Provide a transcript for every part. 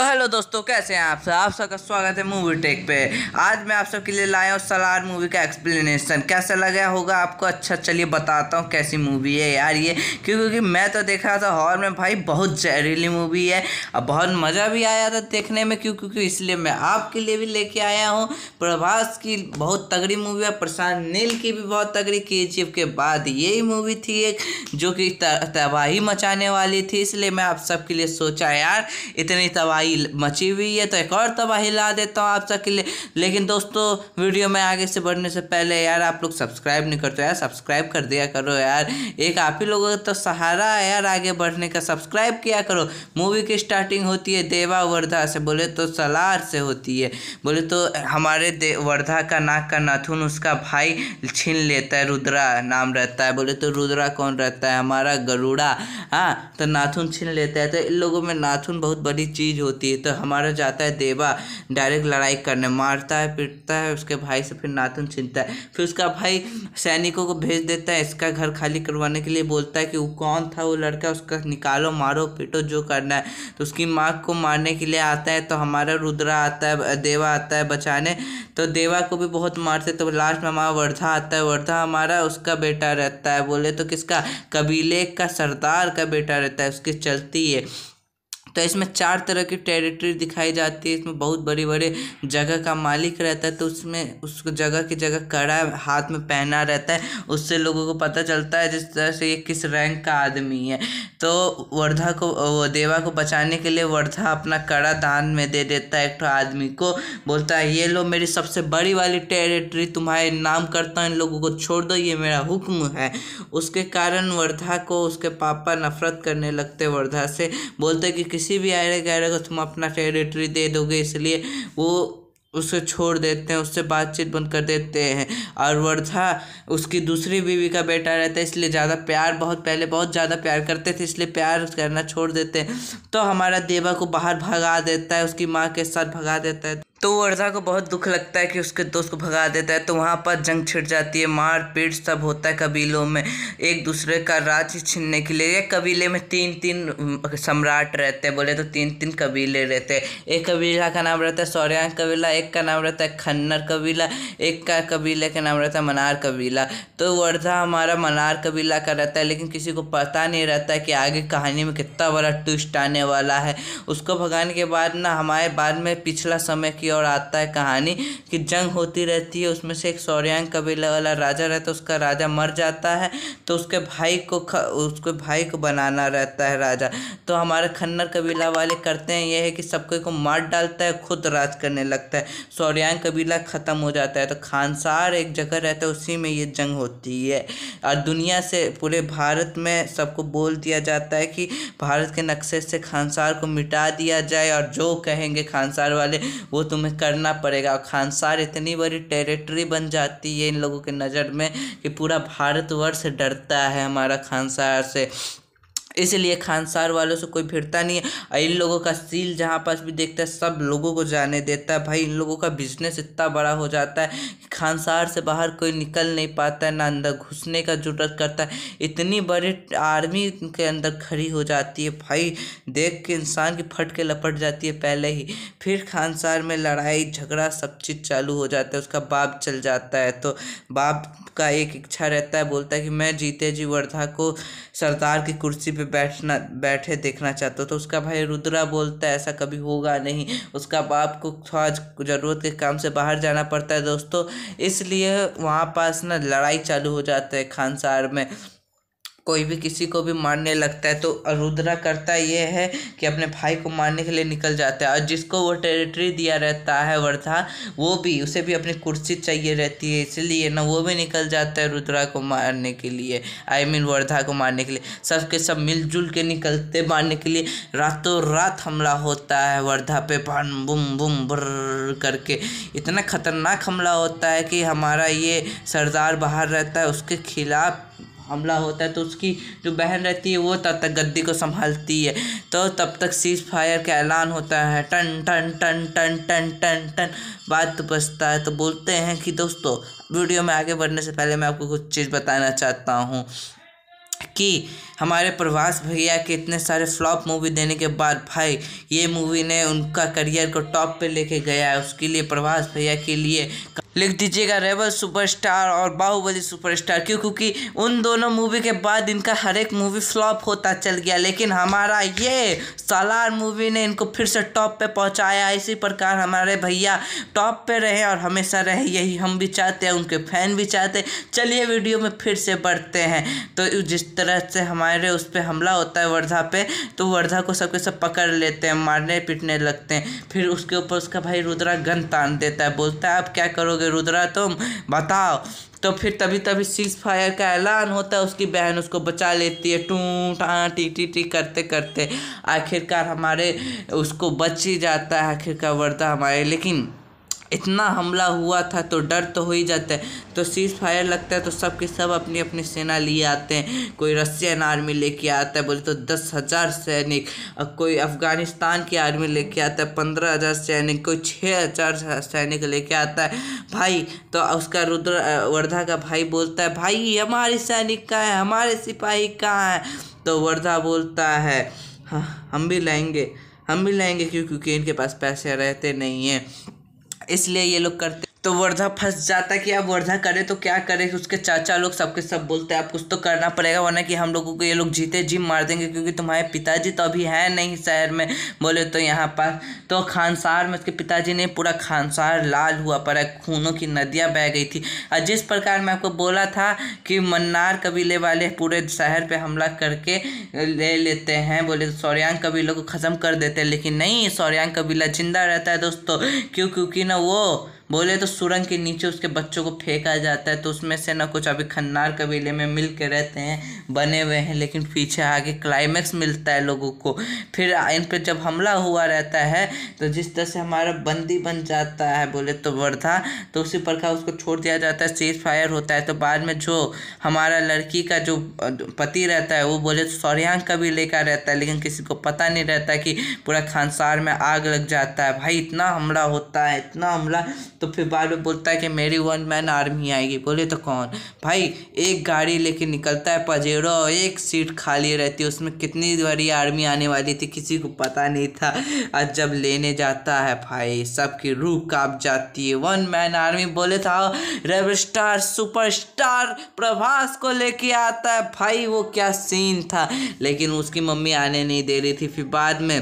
तो हेलो दोस्तों कैसे हैं आप सब आप सबका स्वागत है मूवी टेक पे आज मैं आप सबके लिए लाया हूँ सलार मूवी का एक्सप्लेनेशन कैसा लगा होगा आपको अच्छा चलिए बताता हूँ कैसी मूवी है यार ये क्योंकि मैं तो देखा था हॉल में भाई बहुत जहरीली मूवी है और बहुत मज़ा भी आया था देखने में क्यों क्योंकि इसलिए मैं आपके लिए भी लेके आया हूँ प्रभास की बहुत तगड़ी मूवी है प्रशांत नील की भी बहुत तगड़ी के के बाद यही मूवी थी एक जो कि तबाही मचाने वाली थी इसलिए मैं आप सबके लिए सोचा यार इतनी तबाही तबाही मची हुई है तो एक और तबाही ला देता हूँ आप सबके लिए लेकिन दोस्तों वीडियो में आगे से बढ़ने से पहले यार आप लोग सब्सक्राइब नहीं करते यार सब्सक्राइब कर दिया करो यार एक आप ही लोगों का तो सहारा है यार आगे बढ़ने का सब्सक्राइब किया करो मूवी की स्टार्टिंग होती है देवा वर्धा से बोले तो सलार से होती है बोले तो हमारे वर्धा का नाक का नाथुन उसका भाई छीन लेता है रुद्रा नाम रहता है बोले तो रुद्रा कौन रहता है हमारा गरुड़ा हाँ तो नाथुन छीन लेता है तो इन लोगों में नाथुन बहुत बड़ी चीज़ होती होती है तो हमारा जाता है देवा डायरेक्ट लड़ाई करने मारता है पीटता है उसके भाई से फिर नातन छीनता है फिर उसका भाई सैनिकों को भेज देता है इसका घर खाली करवाने के लिए बोलता है कि वो कौन था वो लड़का उसका निकालो मारो पीटो जो करना है तो उसकी माँ को मारने के लिए आता है तो हमारा रुद्रा आता है देवा आता है बचाने तो देवा को भी बहुत मारते तो लास्ट में हमारा वर्धा आता है वर्धा हमारा उसका बेटा रहता है बोले तो किसका कबीले का सरदार का बेटा रहता है उसकी चलती है तो इसमें चार तरह की टेरिटरी दिखाई जाती है इसमें बहुत बड़े बड़े जगह का मालिक रहता है तो उसमें उस जगह की जगह कड़ा हाथ में पहना रहता है उससे लोगों को पता चलता है जिस तरह से ये किस रैंक का आदमी है तो वर्धा को देवा को बचाने के लिए वर्धा अपना कड़ा दान में दे देता है एक तो आदमी को बोलता है ये लो मेरी सबसे बड़ी वाली टेरिटरी तुम्हारे नाम करता है इन लोगों को छोड़ दो ये मेरा हुक्म है उसके कारण वर्धा को उसके पापा नफरत करने लगते वर्धा से बोलते कि किसी भी आयरे गैरे को तुम अपना टेरिटरी दे दोगे इसलिए वो उसे छोड़ देते हैं उससे बातचीत बंद कर देते हैं और वर्धा उसकी दूसरी बीवी का बेटा रहता है इसलिए ज़्यादा प्यार बहुत पहले बहुत ज़्यादा प्यार करते थे इसलिए प्यार करना छोड़ देते हैं तो हमारा देवा को बाहर भगा देता है उसकी माँ के साथ भगा देता है तो वर्षा को बहुत दुख लगता है कि उसके दोस्त को भगा देता है तो वहाँ पर जंग छिड़ जाती है मार पीट सब होता है कबीलों में एक दूसरे का राज छीनने के लिए कबीले में तीन तीन सम्राट रहते हैं बोले तो तीन तीन कबीले रहते हैं एक कबीला का नाम रहता है सौर्यांग कबीला एक का नाम रहता है खन्नर कबीला एक का कबीले का नाम रहता है मनार कबीला तो वर्धा हमारा मनार कबीला का रहता है लेकिन किसी को पता नहीं रहता है कि आगे कहानी में कितना बड़ा ट्विस्ट आने वाला है उसको भगाने के बाद ना हमारे बाद में पिछला समय की की ओर आता है कहानी कि जंग होती रहती है उसमें से एक सौर्यांग कबीला वाला राजा रहता है उसका राजा मर जाता है तो उसके भाई को ख, उसके भाई को बनाना रहता है राजा तो हमारे खन्नर कबीला वाले करते हैं यह है कि सबको को मार डालता है खुद राज करने लगता है सौर्यांग कबीला ख़त्म हो जाता है तो खानसार एक जगह रहता है उसी में ये जंग होती है और दुनिया से पूरे भारत में सबको बोल दिया जाता है कि भारत के नक्शे से खानसार को मिटा दिया जाए और जो कहेंगे खानसार वाले वो तुम तो तुम्हें करना पड़ेगा और खानसार इतनी बड़ी टेरिटरी बन जाती है इन लोगों के नज़र में कि पूरा भारतवर्ष डरता है हमारा खानसार से इसलिए खानसार वालों से कोई भिड़ता नहीं है इन लोगों का सील जहाँ पास भी देखता है सब लोगों को जाने देता है भाई इन लोगों का बिजनेस इतना बड़ा हो जाता है कि खानसार से बाहर कोई निकल नहीं पाता है ना अंदर घुसने का जरूरत करता है इतनी बड़ी आर्मी के अंदर खड़ी हो जाती है भाई देख के इंसान की फट के लपट जाती है पहले ही फिर खानसार में लड़ाई झगड़ा सब चीज़ चालू हो जाता है उसका बाप चल जाता है तो बाप का एक इच्छा रहता है बोलता है कि मैं जीते जी वर्धा को सरदार की कुर्सी पे बैठना बैठे देखना चाहता तो उसका भाई रुद्रा बोलता है ऐसा कभी होगा नहीं उसका बाप को थोड़ा ज़रूरत के काम से बाहर जाना पड़ता है दोस्तों इसलिए वहाँ पास ना लड़ाई चालू हो जाता है खानसार में कोई भी किसी को भी मारने लगता है तो रुद्रा करता ये है कि अपने भाई को मारने के लिए निकल जाता है और जिसको वो टेरिटरी दिया रहता है वर्धा वो भी उसे भी अपनी कुर्सी चाहिए रहती है इसलिए ना वो भी निकल जाता है रुद्रा को मारने के लिए I I mean mean, Wardha को मारने के लिए सबके सब, सब मिलजुल के निकलते मारने के लिए रातों रात हमला होता है वर्धा पे भान बुम बुम ब्र करके इतना खतरनाक हमला होता है कि हमारा ये सरदार बाहर रहता है उसके खिलाफ़ हमला होता है तो उसकी जो बहन रहती है वो तब तक गद्दी को संभालती है तो तब तक सीज फायर का ऐलान होता है टन टन टन टन टन टन टन बात तो बचता है तो बोलते हैं कि दोस्तों वीडियो में आगे बढ़ने से पहले मैं आपको कुछ चीज़ बताना चाहता हूँ कि हमारे प्रभास भैया के इतने सारे फ्लॉप मूवी देने के बाद भाई ये मूवी ने उनका करियर को टॉप पे लेके गया है उसके लिए प्रभास भैया के लिए लिख दीजिएगा रेबल सुपरस्टार और बाहुबली सुपरस्टार क्यों क्योंकि उन दोनों मूवी के बाद इनका हर एक मूवी फ्लॉप होता चल गया लेकिन हमारा ये सालार मूवी ने इनको फिर से टॉप पे पहुंचाया इसी प्रकार हमारे भैया टॉप पे रहे और हमेशा रहे यही हम भी चाहते हैं उनके फैन भी चाहते हैं चलिए वीडियो में फिर से बढ़ते हैं तो जिस तरह से हमारे उस पर हमला होता है वर्धा पे तो वर्धा को सबके सब पकड़ लेते हैं मारने पीटने लगते हैं फिर उसके ऊपर उसका भाई रुद्रा गन तान देता है बोलता है अब क्या करोगे रुद्रा तुम बताओ तो फिर तभी तभी सीज फायर का ऐलान होता है उसकी बहन उसको बचा लेती है टू टा हाँ, टी टी टी करते करते आखिरकार हमारे उसको बच ही जाता है आखिरकार वर्धा हमारे लेकिन इतना हमला हुआ था तो डर तो हो ही जाता है तो सीज फायर लगता है तो सब के सब अपनी अपनी सेना लिए आते हैं कोई रशियन आर्मी लेके आता है बोले तो दस हज़ार सैनिक और कोई अफ़गानिस्तान की आर्मी लेके आता है पंद्रह हज़ार सैनिक कोई छः हज़ार सैनिक लेके आता है भाई तो उसका रुद्र वर्धा का भाई बोलता है भाई हमारे सैनिक कहाँ है हमारे सिपाही कहाँ हैं तो वर्धा बोलता है हाँ हम भी लाएंगे हम भी लाएंगे क्यों क्योंकि इनके पास पैसे रहते नहीं हैं इसलिए ये लोग करते तो वर्धा फंस जाता कि अब वर्धा करे तो क्या करे उसके चाचा लोग सबके सब बोलते हैं आप कुछ तो करना पड़ेगा वरना कि हम लोगों को ये लोग जीते जिम मार देंगे क्योंकि तुम्हारे पिताजी तो अभी हैं नहीं शहर में बोले तो यहाँ पास तो खानसार में उसके पिताजी ने पूरा खानसार लाल हुआ पड़ा खूनों की नदियाँ बह गई थी और जिस प्रकार मैं आपको बोला था कि मन्नार कबीले वाले पूरे शहर पर हमला करके ले लेते हैं बोले तो सौर्यांग कबीलों को ख़त्म कर देते हैं लेकिन नहीं सौर्यांग कबीला जिंदा रहता है दोस्तों क्यों क्योंकि ना वो बोले तो सुरंग के नीचे उसके बच्चों को फेंका जाता है तो उसमें से ना कुछ अभी खन्नार कबीले में मिल के रहते हैं बने हुए हैं लेकिन पीछे आगे क्लाइमैक्स मिलता है लोगों को फिर इन पर जब हमला हुआ रहता है तो जिस तरह से हमारा बंदी बन जाता है बोले तो वर्धा तो उसी प्रकार उसको छोड़ दिया जाता है सीज फायर होता है तो बाद में जो हमारा लड़की का जो पति रहता है वो बोले तो सौर्यांग कबीले का रहता है लेकिन किसी को पता नहीं रहता कि पूरा खानसार में आग लग जाता है भाई इतना हमला होता है इतना हमला तो फिर बाद में बोलता है कि मेरी वन मैन आर्मी आएगी बोले तो कौन भाई एक गाड़ी लेके निकलता है पजेरो एक सीट खाली रहती है उसमें कितनी बड़ी आर्मी आने वाली थी किसी को पता नहीं था आज जब लेने जाता है भाई सबकी रूह काँप जाती है वन मैन आर्मी बोले था रेवर स्टार सुपर स्टार प्रभास को लेके आता है भाई वो क्या सीन था लेकिन उसकी मम्मी आने नहीं दे रही थी फिर बाद में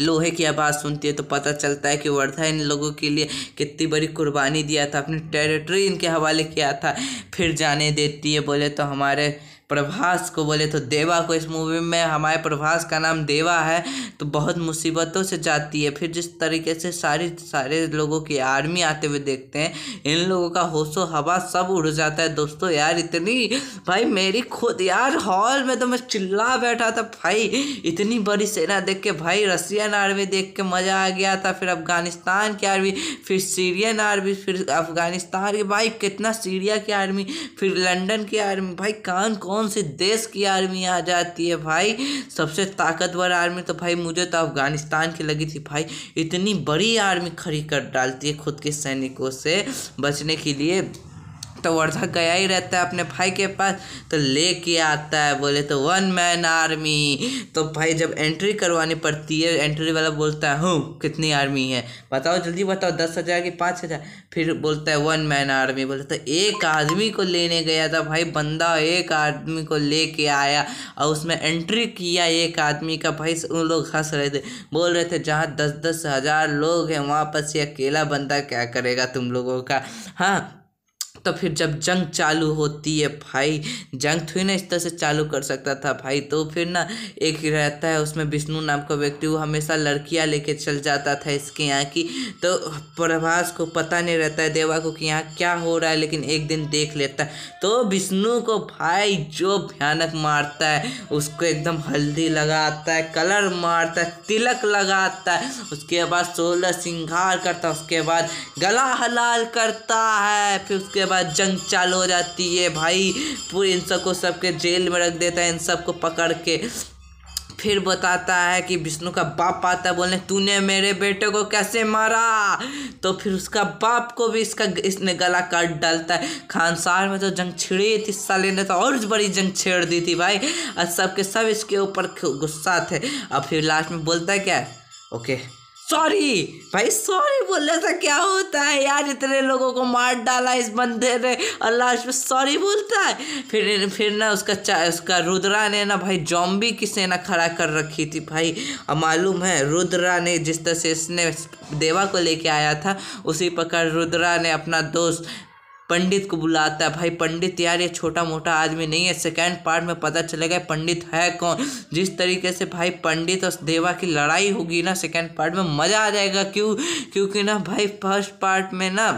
लोहे की आवाज़ सुनती है तो पता चलता है कि वर्धा इन लोगों के लिए कितनी बड़ी कुर्बानी दिया था अपनी टेरिटरी इनके हवाले किया था फिर जाने देती है बोले तो हमारे प्रभास को बोले तो देवा को इस मूवी में हमारे प्रभास का नाम देवा है तो बहुत मुसीबतों से जाती है फिर जिस तरीके से सारी सारे लोगों की आर्मी आते हुए देखते हैं इन लोगों का होशो हवा सब उड़ जाता है दोस्तों यार इतनी भाई मेरी खुद यार हॉल में तो मैं चिल्ला बैठा था भाई इतनी बड़ी सेना देख के भाई रशियन आर्मी देख के मज़ा आ गया था फिर अफगानिस्तान की आर्मी फिर सीरियन आर्मी फिर अफगानिस्तान की भाई कितना सीरिया की आर्मी फिर लंडन की आर्मी भाई कौन कौन कौन से देश की आर्मी आ जाती है भाई सबसे ताकतवर आर्मी तो भाई मुझे तो अफगानिस्तान की लगी थी भाई इतनी बड़ी आर्मी खड़ी कर डालती है खुद के सैनिकों से बचने के लिए तो वर्धक गया ही रहता है अपने भाई के पास तो ले के आता है बोले तो वन मैन आर्मी तो भाई जब एंट्री करवानी पड़ती है एंट्री वाला बोलता है हूँ कितनी आर्मी है बताओ जल्दी बताओ दस हज़ार की पाँच हज़ार फिर बोलता है वन मैन आर्मी बोले तो एक आदमी को लेने गया था भाई बंदा एक आदमी को ले आया और उसमें एंट्री किया एक आदमी का भाई उन लोग हंस रहे थे बोल रहे थे जहाँ दस दस हज़ार लोग हैं वहाँ पर से अकेला बंदा क्या करेगा तुम लोगों का हाँ तो फिर जब जंग चालू होती है भाई जंग थोड़ी तो ना इस तरह से चालू कर सकता था भाई तो फिर ना एक रहता है उसमें विष्णु नाम का व्यक्ति वो हमेशा लड़कियाँ लेके चल जाता था इसके यहाँ की तो प्रभास को पता नहीं रहता है देवा को कि यहाँ क्या हो रहा है लेकिन एक दिन देख लेता है तो विष्णु को भाई जो भयानक मारता है उसको एकदम हल्दी लगाता है कलर मारता है तिलक लगाता है उसके बाद सोलह श्रृंगार करता है उसके बाद गला हलाल करता है फिर उसके बाद बाद जंग चालू हो जाती है भाई पूरे इन सबको सबके जेल में रख देता है इन सबको पकड़ के फिर बताता है कि विष्णु का बाप आता है बोलने तूने मेरे बेटे को कैसे मारा तो फिर उसका बाप को भी इसका इसने गला काट डालता है खानसार में तो जंग छिड़ी थी साले ने तो और बड़ी जंग छेड़ दी थी भाई और सब सब इसके ऊपर गुस्सा थे और फिर लास्ट में बोलता है क्या ओके सॉरी भाई सॉरी बोलने से क्या होता है यार इतने लोगों को मार डाला इस बंदे ने अल्लाह लास्ट सॉरी बोलता है फिर फिर ना उसका चा उसका रुद्रा ने ना भाई जॉम्बी की सेना खड़ा कर रखी थी भाई अब मालूम है रुद्रा ने जिस तरह से इसने देवा को लेके आया था उसी प्रकार रुद्रा ने अपना दोस्त पंडित को बुलाता है भाई पंडित यार ये छोटा मोटा आदमी नहीं है सेकेंड पार्ट में पता चलेगा पंडित है कौन जिस तरीके से भाई पंडित और देवा की लड़ाई होगी ना सेकेंड पार्ट में मज़ा आ जाएगा क्यों क्योंकि ना भाई फर्स्ट पार्ट में ना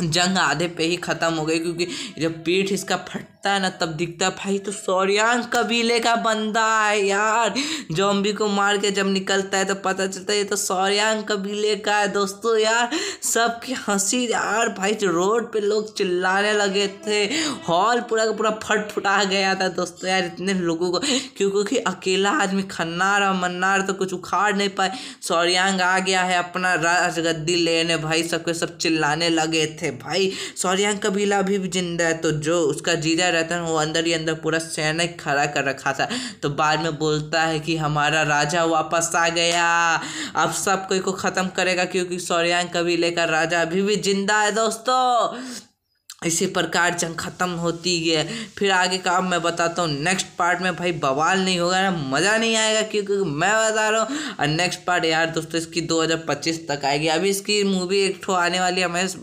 जंग आधे पे ही ख़त्म हो गई क्योंकि जब पीठ इसका फट दिखता है ना तब दिखता है भाई तो सौरियान कबीले का बंदा है यार जॉम्बी को मार के जब निकलता है तो पता चलता है ये तो सौरियान कबीले का है दोस्तों यार सबकी हंसी यार भाई तो रोड पे लोग चिल्लाने लगे थे हॉल पूरा का पूरा फट फुटा गया था दोस्तों यार इतने लोगों को क्योंकि अकेला आदमी खन्नार और मन्नार तो कुछ उखाड़ नहीं पाए सौरियांग आ गया है अपना राजगद्दी लेने भाई सबके सब चिल्लाने लगे थे भाई सौरियांग कबीला अभी भी जिंदा है तो जो उसका जीजा रहता है वो अंदर ही अंदर पूरा सैनिक खड़ा कर रखा था तो बाद में बोलता है कि हमारा राजा वापस आ गया अब सब कोई को ख़त्म करेगा क्योंकि सौर्यांग कबीले का राजा अभी भी जिंदा है दोस्तों इसी प्रकार जंग ख़त्म होती है फिर आगे का अब मैं बताता हूँ नेक्स्ट पार्ट में भाई बवाल नहीं होगा ना मज़ा नहीं आएगा क्योंकि मैं बता रहा हूँ और नेक्स्ट पार्ट यार दोस्तों इसकी 2025 तक आएगी अभी इसकी मूवी एक ठो आने वाली है महेश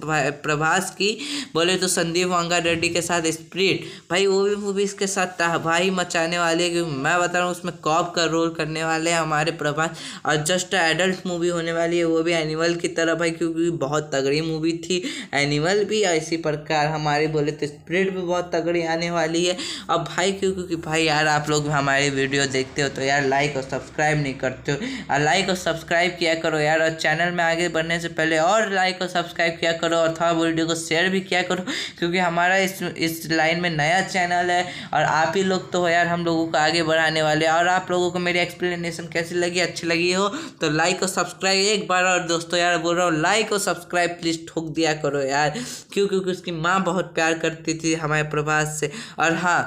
प्रभास की बोले तो संदीप वांगा रेड्डी के साथ स्प्रिट भाई वो भी मूवी इसके साथ तबाही मचाने वाली है क्योंकि मैं बता रहा हूँ उसमें कॉप का रोल करने वाले हैं हमारे प्रभास और जस्ट एडल्ट मूवी होने वाली है वो भी एनिमल की तरह भाई क्योंकि बहुत तगड़ी मूवी थी एनिमल भी इसी प्रकार हमारी बोले तो स्प्रेड भी बहुत तगड़ी आने वाली है अब भाई क्यों क्योंकि भाई यार आप लोग हमारी वीडियो देखते हो तो यार लाइक और सब्सक्राइब नहीं करते हो और लाइक और सब्सक्राइब किया करो यार और चैनल में आगे बढ़ने से पहले और लाइक और सब्सक्राइब किया करो और थोड़ा वीडियो को शेयर भी किया करो क्योंकि हमारा इस इस लाइन में नया चैनल है और आप ही लोग तो यार हम लोगों को आगे बढ़ाने वाले और आप लोगों को मेरी एक्सप्लेनेशन कैसी लगी अच्छी लगी हो तो लाइक और सब्सक्राइब एक बार और दोस्तों यार बोल रहा हूँ लाइक और सब्सक्राइब प्लीज़ ठोक दिया करो यार क्यों क्योंकि उसकी माँ माँ बहुत प्यार करती थी हमारे प्रभास से और हाँ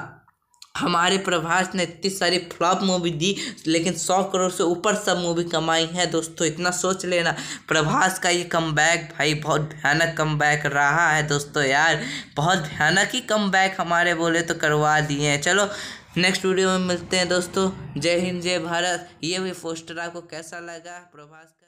हमारे प्रभास ने इतनी सारी फ्लॉप मूवी दी लेकिन सौ करोड़ से ऊपर सब मूवी कमाई है दोस्तों इतना सोच लेना प्रभास का ये कम भाई बहुत भयानक कम रहा है दोस्तों यार बहुत भयानक ही कम हमारे बोले तो करवा दिए हैं चलो नेक्स्ट वीडियो में मिलते हैं दोस्तों जय हिंद जय भारत ये भी पोस्टर आपको कैसा लगा प्रभास